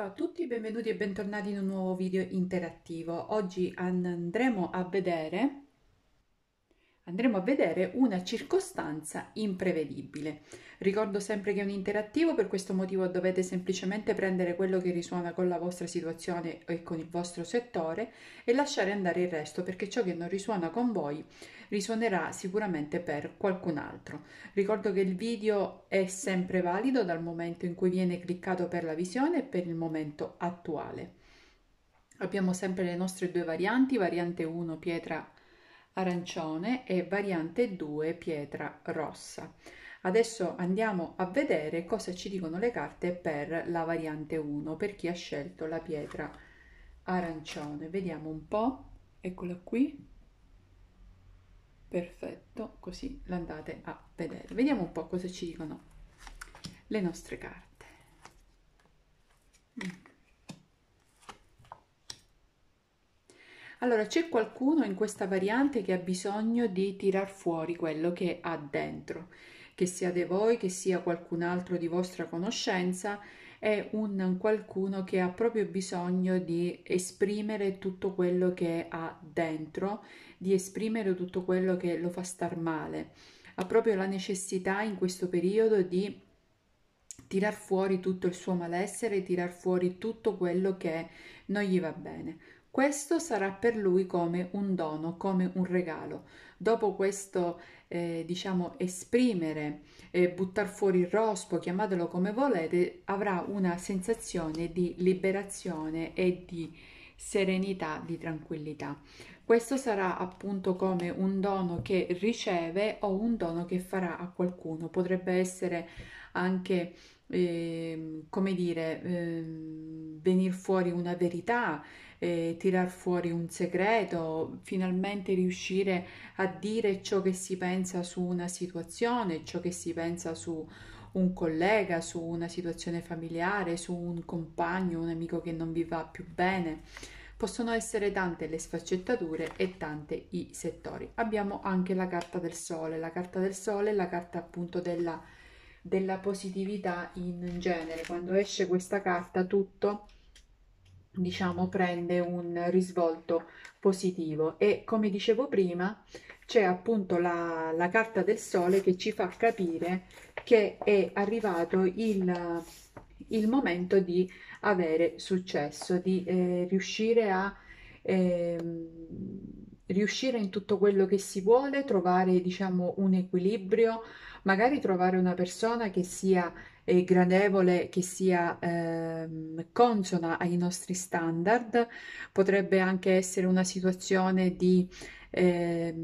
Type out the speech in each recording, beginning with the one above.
Ciao a tutti, benvenuti e bentornati in un nuovo video interattivo. Oggi andremo a vedere andremo a vedere una circostanza imprevedibile. Ricordo sempre che è un interattivo, per questo motivo dovete semplicemente prendere quello che risuona con la vostra situazione e con il vostro settore e lasciare andare il resto, perché ciò che non risuona con voi risuonerà sicuramente per qualcun altro. Ricordo che il video è sempre valido dal momento in cui viene cliccato per la visione e per il momento attuale. Abbiamo sempre le nostre due varianti, variante 1 pietra arancione e variante 2 pietra rossa. Adesso andiamo a vedere cosa ci dicono le carte per la variante 1, per chi ha scelto la pietra arancione. Vediamo un po', eccola qui. Perfetto, così l'andate a vedere. Vediamo un po' cosa ci dicono le nostre carte. Mm. Allora, c'è qualcuno in questa variante che ha bisogno di tirar fuori quello che ha dentro, che siate voi, che sia qualcun altro di vostra conoscenza, è un qualcuno che ha proprio bisogno di esprimere tutto quello che ha dentro, di esprimere tutto quello che lo fa star male. Ha proprio la necessità in questo periodo di tirar fuori tutto il suo malessere, tirar fuori tutto quello che non gli va bene. Questo sarà per lui come un dono, come un regalo. Dopo questo, eh, diciamo, esprimere, eh, buttare fuori il rospo, chiamatelo come volete, avrà una sensazione di liberazione e di serenità, di tranquillità. Questo sarà appunto come un dono che riceve o un dono che farà a qualcuno. Potrebbe essere anche, eh, come dire, eh, venire fuori una verità, eh, tirar fuori un segreto, finalmente riuscire a dire ciò che si pensa su una situazione, ciò che si pensa su un collega, su una situazione familiare, su un compagno, un amico che non vi va più bene. Possono essere tante le sfaccettature e tante i settori. Abbiamo anche la carta del sole, la carta del sole è la carta appunto della, della positività in genere. Quando esce questa carta tutto diciamo, prende un risvolto positivo e come dicevo prima c'è appunto la, la, carta del sole che ci fa capire che è arrivato il, il momento di avere successo, di eh, riuscire a eh, riuscire in tutto quello che si vuole, trovare diciamo un equilibrio, magari trovare una persona che sia eh, gradevole, che sia eh, consona ai nostri standard, potrebbe anche essere una situazione di eh,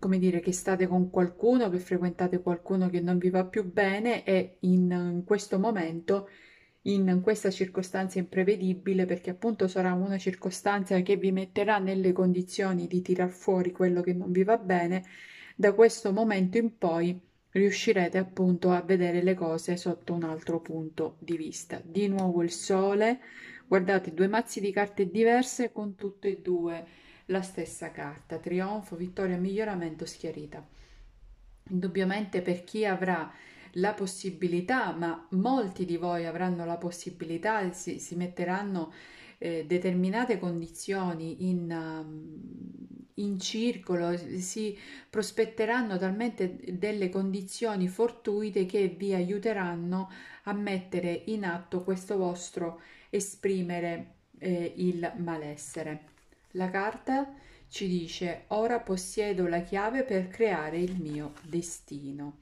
come dire che state con qualcuno, che frequentate qualcuno che non vi va più bene e in, in questo momento in questa circostanza imprevedibile perché appunto sarà una circostanza che vi metterà nelle condizioni di tirar fuori quello che non vi va bene, da questo momento in poi riuscirete appunto a vedere le cose sotto un altro punto di vista. Di nuovo il sole, guardate due mazzi di carte diverse con tutte e due la stessa carta, trionfo, vittoria, miglioramento, schiarita. Indubbiamente per chi avrà la possibilità, ma molti di voi avranno la possibilità, si, si metteranno eh, determinate condizioni in, uh, in circolo, si prospetteranno talmente delle condizioni fortuite che vi aiuteranno a mettere in atto questo vostro esprimere eh, il malessere. La carta ci dice ora possiedo la chiave per creare il mio destino.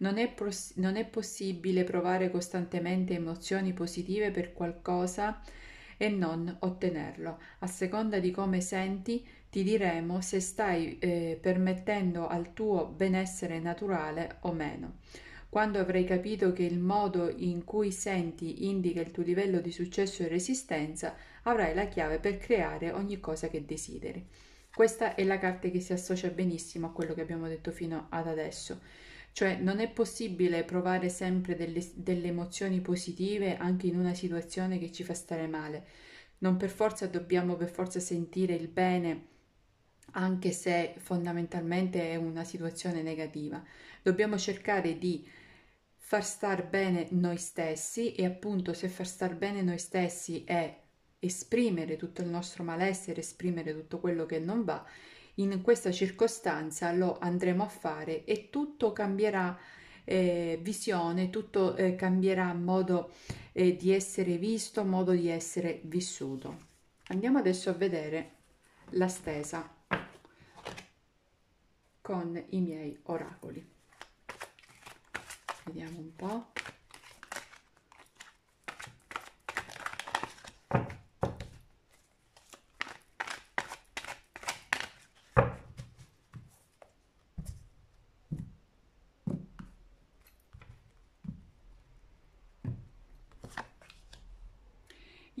Non è, pros- non è possibile provare costantemente emozioni positive per qualcosa e non ottenerlo. A seconda di come senti, ti diremo se stai eh, permettendo al tuo benessere naturale o meno. Quando avrai capito che il modo in cui senti indica il tuo livello di successo e resistenza, avrai la chiave per creare ogni cosa che desideri. Questa è la carta che si associa benissimo a quello che abbiamo detto fino ad adesso. Cioè non è possibile provare sempre delle, delle emozioni positive anche in una situazione che ci fa stare male. Non per forza dobbiamo per forza sentire il bene anche se fondamentalmente è una situazione negativa. Dobbiamo cercare di far star bene noi stessi e appunto se far star bene noi stessi è esprimere tutto il nostro malessere, esprimere tutto quello che non va, in questa circostanza lo andremo a fare e tutto cambierà eh, visione, tutto eh, cambierà modo eh, di essere visto, modo di essere vissuto. Andiamo adesso a vedere la stesa con i miei oracoli. Vediamo un po'.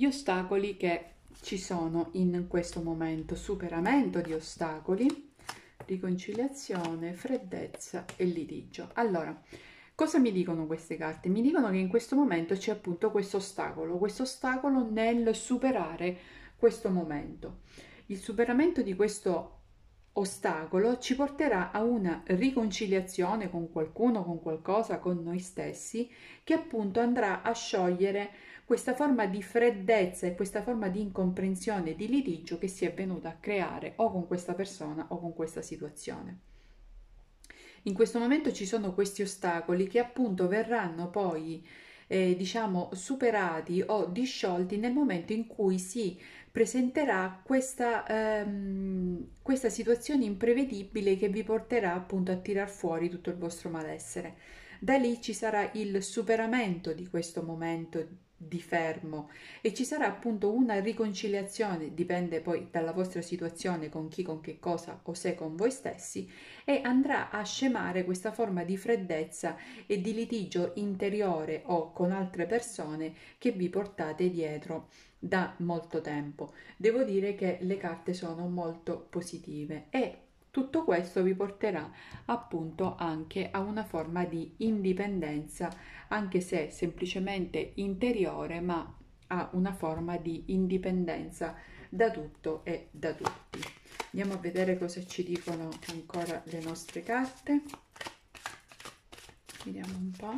ostacoli che ci sono in questo momento, superamento di ostacoli, riconciliazione, freddezza e litigio. Allora, cosa mi dicono queste carte? Mi dicono che in questo momento c'è appunto questo ostacolo, questo ostacolo nel superare questo momento. Il superamento di questo ostacolo ci porterà a una riconciliazione con qualcuno, con qualcosa, con noi stessi, che appunto andrà a sciogliere questa forma di freddezza e questa forma di incomprensione, di litigio che si è venuta a creare o con questa persona o con questa situazione. In questo momento ci sono questi ostacoli che appunto verranno poi eh, diciamo superati o disciolti nel momento in cui si presenterà questa, ehm, questa situazione imprevedibile che vi porterà appunto a tirar fuori tutto il vostro malessere. Da lì ci sarà il superamento di questo momento di fermo e ci sarà appunto una riconciliazione, dipende poi dalla vostra situazione con chi, con che cosa o se con voi stessi e andrà a scemare questa forma di freddezza e di litigio interiore o con altre persone che vi portate dietro da molto tempo. Devo dire che le carte sono molto positive e tutto questo vi porterà appunto anche a una forma di indipendenza, anche se semplicemente interiore, ma a una forma di indipendenza da tutto e da tutti. Andiamo a vedere cosa ci dicono ancora le nostre carte. Vediamo un po'.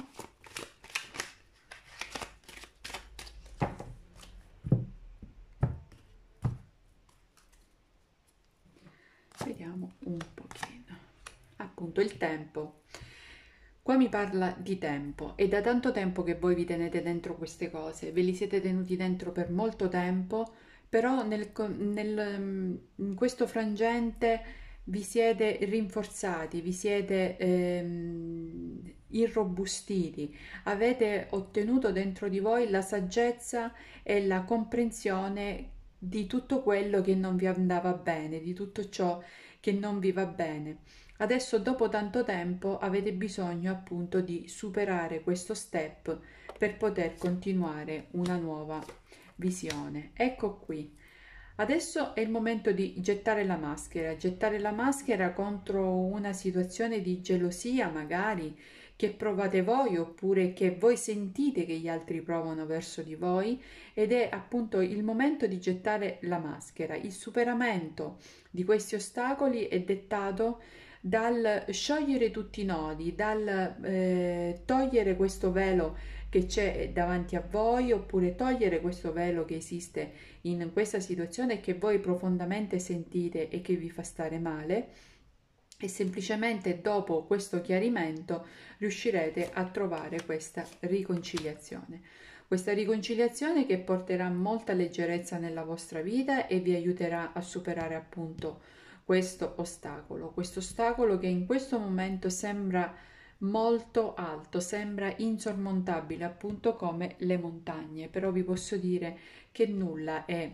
appunto il tempo. Qua mi parla di tempo, è da tanto tempo che voi vi tenete dentro queste cose, ve li siete tenuti dentro per molto tempo, però nel, nel, mm, in questo frangente vi siete rinforzati, vi siete ehm, irrobustiti, avete ottenuto dentro di voi la saggezza e la comprensione di tutto quello che non vi andava bene, di tutto ciò che non vi va bene. Adesso dopo tanto tempo avete bisogno appunto di superare questo step per poter continuare una nuova visione. Ecco qui. Adesso è il momento di gettare la maschera, gettare la maschera contro una situazione di gelosia magari che provate voi oppure che voi sentite che gli altri provano verso di voi ed è appunto il momento di gettare la maschera. Il superamento di questi ostacoli è dettato dal sciogliere tutti i nodi, dal eh, togliere questo velo che c'è davanti a voi oppure togliere questo velo che esiste in questa situazione che voi profondamente sentite e che vi fa stare male e semplicemente dopo questo chiarimento riuscirete a trovare questa riconciliazione. Questa riconciliazione che porterà molta leggerezza nella vostra vita e vi aiuterà a superare appunto questo ostacolo, questo ostacolo che in questo momento sembra molto alto, sembra insormontabile appunto come le montagne, però vi posso dire che nulla è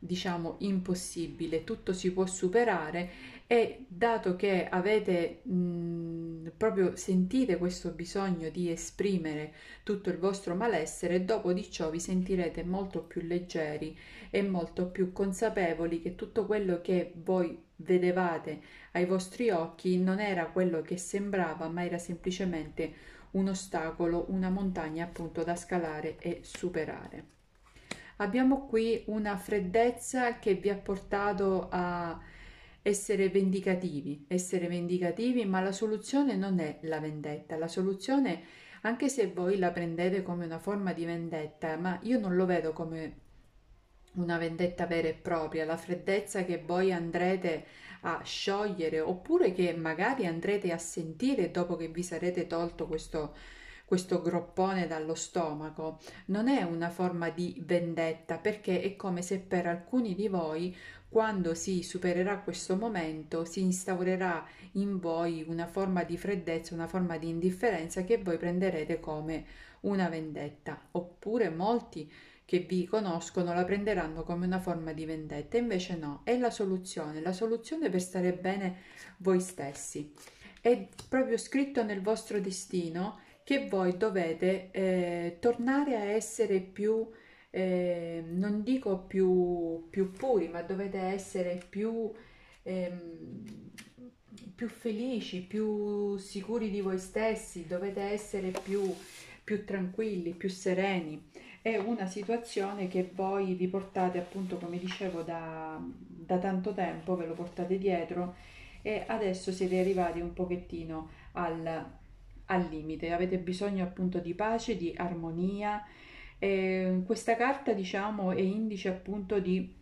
diciamo impossibile, tutto si può superare e dato che avete mh, mm, proprio sentite questo bisogno di esprimere tutto il vostro malessere, dopo di ciò vi sentirete molto più leggeri e molto più consapevoli che tutto quello che voi vedevate ai vostri occhi non era quello che sembrava, ma era semplicemente un ostacolo, una montagna appunto da scalare e superare. Abbiamo qui una freddezza che vi ha portato a essere vendicativi, essere vendicativi, ma la soluzione non è la vendetta, la soluzione, anche se voi la prendete come una forma di vendetta, ma io non lo vedo come una vendetta vera e propria, la freddezza che voi andrete a sciogliere oppure che magari andrete a sentire dopo che vi sarete tolto questo, questo groppone dallo stomaco non è una forma di vendetta perché è come se per alcuni di voi quando si supererà questo momento, si instaurerà in voi una forma di freddezza, una forma di indifferenza che voi prenderete come una vendetta, oppure molti che vi conoscono la prenderanno come una forma di vendetta, invece no, è la soluzione, la soluzione per stare bene voi stessi. È proprio scritto nel vostro destino che voi dovete eh, tornare a essere più Ehm, non dico più, più, puri, ma dovete essere più, ehm, più, felici, più sicuri di voi stessi, dovete essere più, più tranquilli, più sereni. È una situazione che voi vi portate appunto, come dicevo, da, da tanto tempo, ve lo portate dietro e adesso siete arrivati un pochettino al, al limite, avete bisogno appunto di pace, di armonia, questa carta, diciamo, è indice appunto di,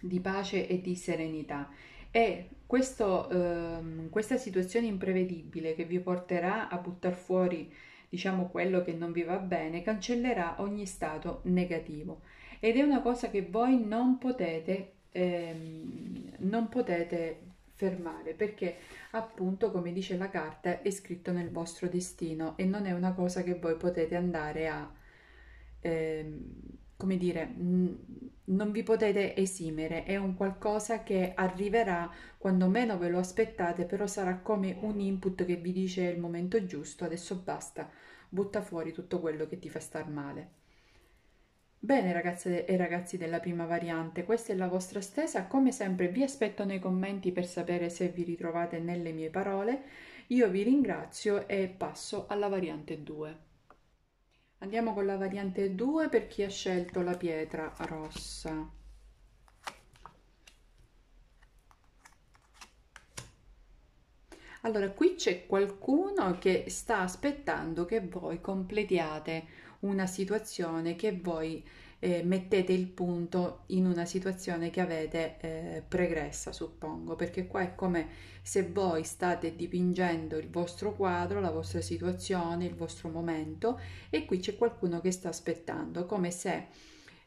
di pace e di serenità. E questo, eh, questa situazione imprevedibile che vi porterà a buttare fuori, diciamo, quello che non vi va bene, cancellerà ogni stato negativo. Ed è una cosa che voi non potete, ehm, non potete fermare perché appunto come dice la carta è scritto nel vostro destino e non è una cosa che voi potete andare a eh, come dire, non vi potete esimere, è un qualcosa che arriverà quando meno ve lo aspettate, però sarà come un input che vi dice il momento giusto, adesso basta, butta fuori tutto quello che ti fa star male. Bene ragazze e ragazzi della prima variante, questa è la vostra stesa, come sempre vi aspetto nei commenti per sapere se vi ritrovate nelle mie parole, io vi ringrazio e passo alla variante 2. Andiamo con la variante 2 per chi ha scelto la pietra rossa. Allora, qui c'è qualcuno che sta aspettando che voi completiate una situazione che voi eh, mettete il punto in una situazione che avete eh, pregressa, suppongo, perché qua è come se voi state dipingendo il vostro quadro, la vostra situazione, il vostro momento e qui c'è qualcuno che sta aspettando, come se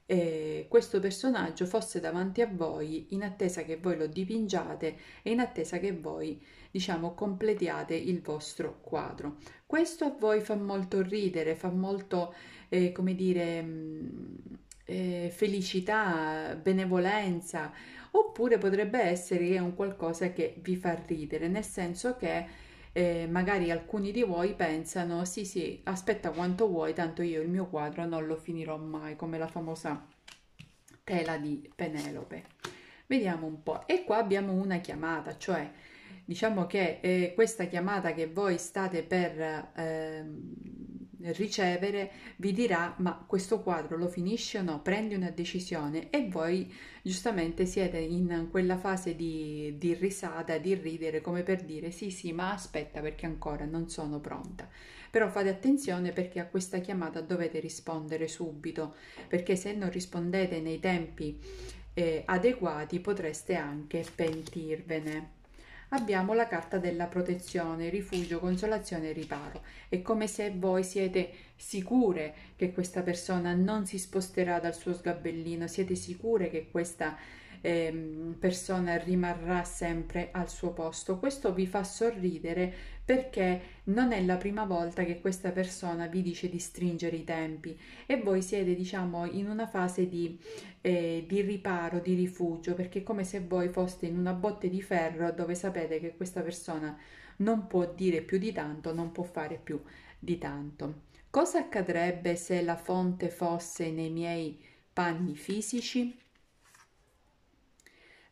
eh, questo personaggio fosse davanti a voi in attesa che voi lo dipingiate e in attesa che voi diciamo completiate il vostro quadro questo a voi fa molto ridere fa molto eh, come dire mh, mm, eh, felicità, benevolenza, oppure potrebbe essere che è un qualcosa che vi fa ridere, nel senso che eh, magari alcuni di voi pensano sì sì aspetta quanto vuoi tanto io il mio quadro non lo finirò mai come la famosa tela di Penelope vediamo un po' e qua abbiamo una chiamata cioè diciamo che eh, questa chiamata che voi state per eh, ricevere vi dirà ma questo quadro lo finisci o no, prendi una decisione e voi giustamente siete in quella fase di, di risata, di ridere come per dire sì sì ma aspetta perché ancora non sono pronta. Però fate attenzione perché a questa chiamata dovete rispondere subito perché se non rispondete nei tempi eh, adeguati potreste anche pentirvene abbiamo la carta della protezione, rifugio, consolazione e riparo. È come se voi siete sicure che questa persona non si sposterà dal suo sgabellino, siete sicure che questa eh, persona rimarrà sempre al suo posto. Questo vi fa sorridere perché non è la prima volta che questa persona vi dice di stringere i tempi e voi siete diciamo in una fase di, eh, di riparo, di rifugio, perché è come se voi foste in una botte di ferro dove sapete che questa persona non può dire più di tanto, non può fare più di tanto. Cosa accadrebbe se la fonte fosse nei miei panni fisici?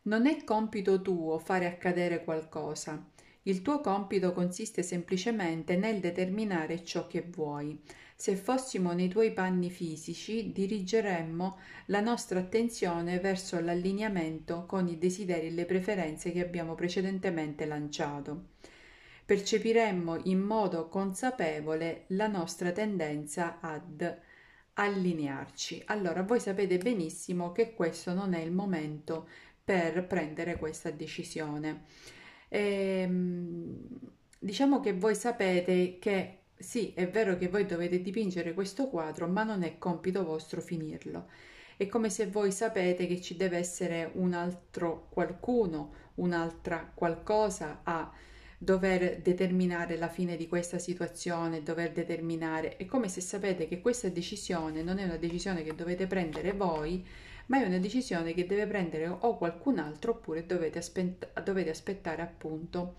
Non è compito tuo fare accadere qualcosa, il tuo compito consiste semplicemente nel determinare ciò che vuoi. Se fossimo nei tuoi panni fisici, dirigeremmo la nostra attenzione verso l'allineamento con i desideri e le preferenze che abbiamo precedentemente lanciato. Percepiremmo in modo consapevole la nostra tendenza ad allinearci. Allora, voi sapete benissimo che questo non è il momento per prendere questa decisione. Ehm, diciamo che voi sapete che sì, è vero che voi dovete dipingere questo quadro, ma non è compito vostro finirlo. È come se voi sapete che ci deve essere un altro qualcuno, un'altra qualcosa a dover determinare la fine di questa situazione, dover determinare, è come se sapete che questa decisione non è una decisione che dovete prendere voi, ma è una decisione che deve prendere o qualcun altro oppure dovete, aspett- dovete aspettare appunto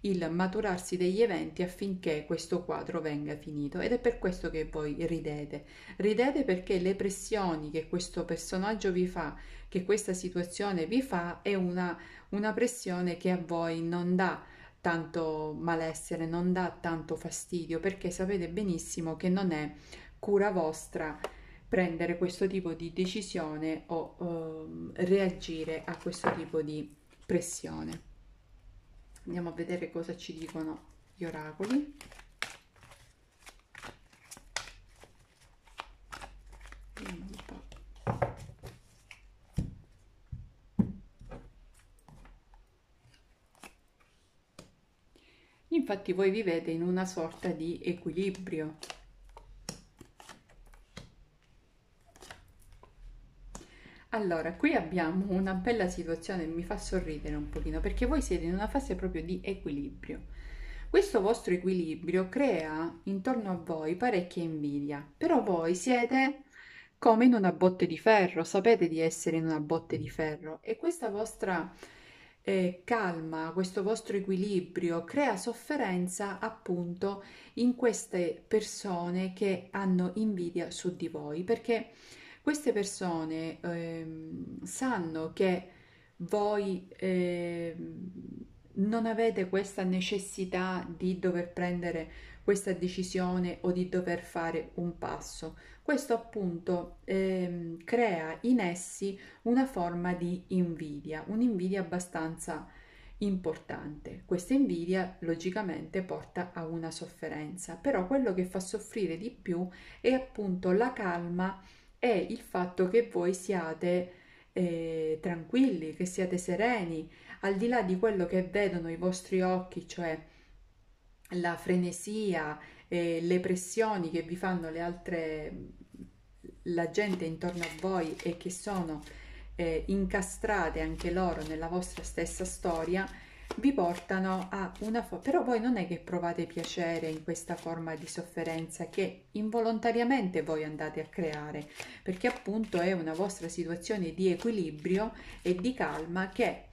il maturarsi degli eventi affinché questo quadro venga finito ed è per questo che voi ridete. Ridete perché le pressioni che questo personaggio vi fa, che questa situazione vi fa, è una, una pressione che a voi non dà tanto malessere, non dà tanto fastidio perché sapete benissimo che non è cura vostra prendere questo tipo di decisione o um, reagire a questo tipo di pressione. Andiamo a vedere cosa ci dicono gli oracoli. Infatti voi vivete in una sorta di equilibrio Allora, qui abbiamo una bella situazione, mi fa sorridere un pochino, perché voi siete in una fase proprio di equilibrio. Questo vostro equilibrio crea intorno a voi parecchia invidia, però voi siete come in una botte di ferro, sapete di essere in una botte di ferro e questa vostra eh, calma, questo vostro equilibrio crea sofferenza appunto in queste persone che hanno invidia su di voi, perché queste persone ehm, sanno che voi ehm, non avete questa necessità di dover prendere questa decisione o di dover fare un passo. Questo appunto ehm, crea in essi una forma di invidia, un'invidia abbastanza importante. Questa invidia logicamente porta a una sofferenza, però quello che fa soffrire di più è appunto la calma è il fatto che voi siate eh, tranquilli, che siate sereni, al di là di quello che vedono i vostri occhi, cioè la frenesia, eh, le pressioni che vi fanno le altre la gente intorno a voi e che sono eh, incastrate anche loro nella vostra stessa storia, vi portano a una forma, però voi non è che provate piacere in questa forma di sofferenza che involontariamente voi andate a creare, perché appunto è una vostra situazione di equilibrio e di calma che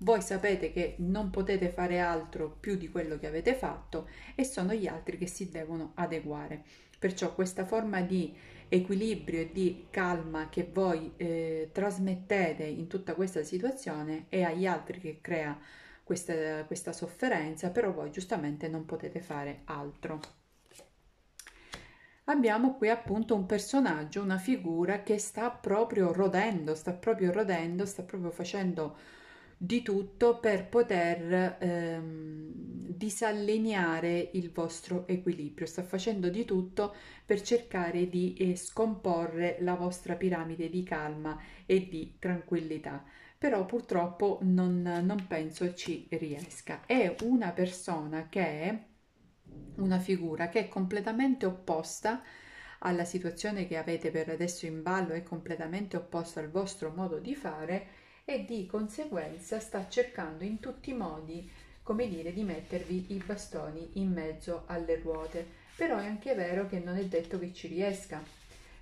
voi sapete che non potete fare altro più di quello che avete fatto e sono gli altri che si devono adeguare. Perciò questa forma di equilibrio e di calma che voi eh, trasmettete in tutta questa situazione è agli altri che crea questa, questa sofferenza, però voi giustamente non potete fare altro. Abbiamo qui appunto un personaggio, una figura che sta proprio rodendo, sta proprio rodendo, sta proprio facendo di tutto per poter ehm, disallineare il vostro equilibrio, sta facendo di tutto per cercare di eh, scomporre la vostra piramide di calma e di tranquillità però purtroppo non, non penso ci riesca. È una persona che è una figura che è completamente opposta alla situazione che avete per adesso in ballo, è completamente opposta al vostro modo di fare e di conseguenza sta cercando in tutti i modi, come dire, di mettervi i bastoni in mezzo alle ruote. Però è anche vero che non è detto che ci riesca,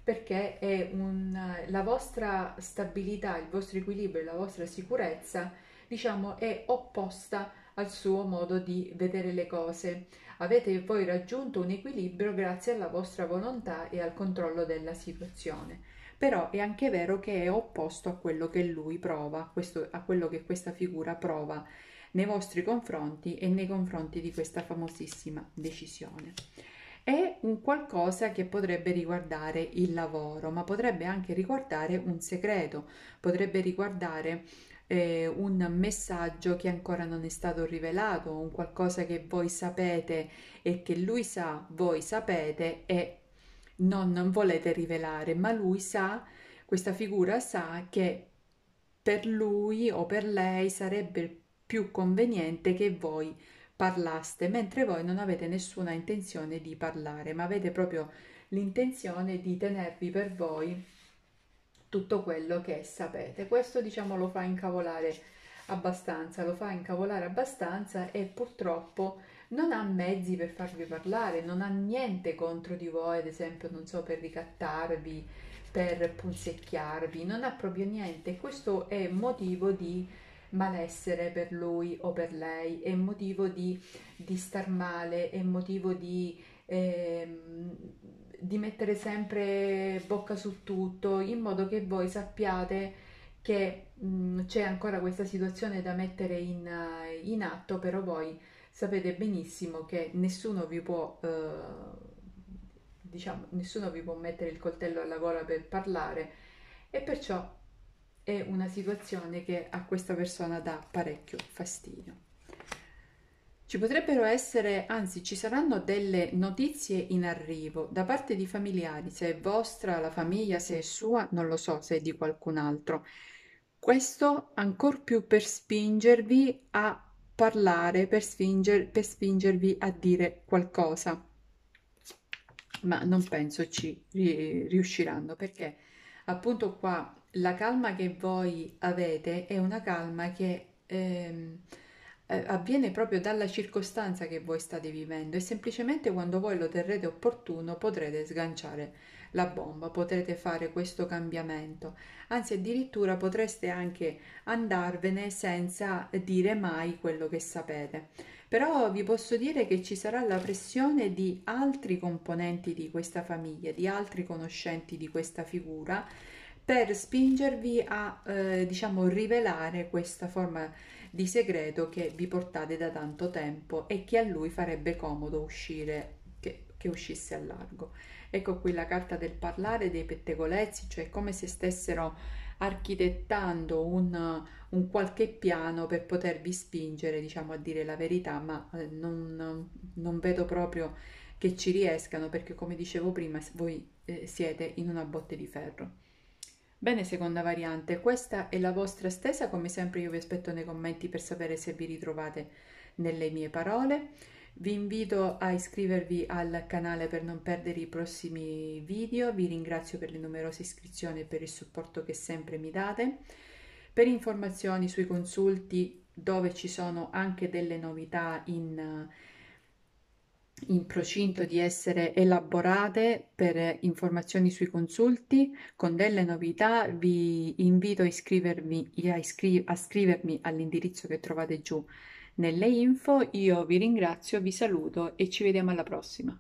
perché è un, la vostra stabilità, il vostro equilibrio, la vostra sicurezza, diciamo, è opposta al suo modo di vedere le cose. Avete voi raggiunto un equilibrio grazie alla vostra volontà e al controllo della situazione. Però è anche vero che è opposto a quello che lui prova, a, questo, a quello che questa figura prova nei vostri confronti e nei confronti di questa famosissima decisione è un qualcosa che potrebbe riguardare il lavoro, ma potrebbe anche riguardare un segreto, potrebbe riguardare eh, un messaggio che ancora non è stato rivelato, un qualcosa che voi sapete e che lui sa, voi sapete e non, volete rivelare, ma lui sa, questa figura sa che per lui o per lei sarebbe più conveniente che voi parlaste, mentre voi non avete nessuna intenzione di parlare, ma avete proprio l'intenzione di tenervi per voi tutto quello che sapete. Questo diciamo lo fa incavolare abbastanza, lo fa incavolare abbastanza e purtroppo non ha mezzi per farvi parlare, non ha niente contro di voi, ad esempio, non so, per ricattarvi, per punzecchiarvi, non ha proprio niente. Questo è motivo di malessere per lui o per lei, è motivo di, di star male, è motivo di, eh, di mettere sempre bocca su tutto, in modo che voi sappiate che mh, c'è ancora questa situazione da mettere in, eh, in, atto, però voi sapete benissimo che nessuno vi può... Eh, diciamo, nessuno vi può mettere il coltello alla gola per parlare e perciò è una situazione che a questa persona dà parecchio fastidio. Ci potrebbero essere, anzi ci saranno delle notizie in arrivo da parte di familiari, se è vostra la famiglia, se è sua, non lo so, se è di qualcun altro. Questo ancora più per spingervi a parlare, per, spingere, per spingervi a dire qualcosa. Ma non penso ci riusciranno perché appunto qua la calma che voi avete è una calma che ehm, eh, avviene proprio dalla circostanza che voi state vivendo e semplicemente quando voi lo terrete opportuno potrete sganciare la bomba, potrete fare questo cambiamento, anzi addirittura potreste anche andarvene senza dire mai quello che sapete. Però vi posso dire che ci sarà la pressione di altri componenti di questa famiglia, di altri conoscenti di questa figura per spingervi a eh, diciamo rivelare questa forma di segreto che vi portate da tanto tempo e che a lui farebbe comodo uscire che, che uscisse a largo ecco qui la carta del parlare dei pettegolezzi cioè come se stessero architettando un, un qualche piano per potervi spingere diciamo a dire la verità ma eh, non, non vedo proprio che ci riescano perché come dicevo prima voi eh, siete in una botte di ferro Bene, seconda variante, questa è la vostra stessa, come sempre io vi aspetto nei commenti per sapere se vi ritrovate nelle mie parole. Vi invito a iscrivervi al canale per non perdere i prossimi video, vi ringrazio per le numerose iscrizioni e per il supporto che sempre mi date. Per informazioni sui consulti dove ci sono anche delle novità in in procinto di essere elaborate per informazioni sui consulti con delle novità vi invito a iscrivervi, a, iscri- a scrivermi all'indirizzo che trovate giù nelle info io vi ringrazio vi saluto e ci vediamo alla prossima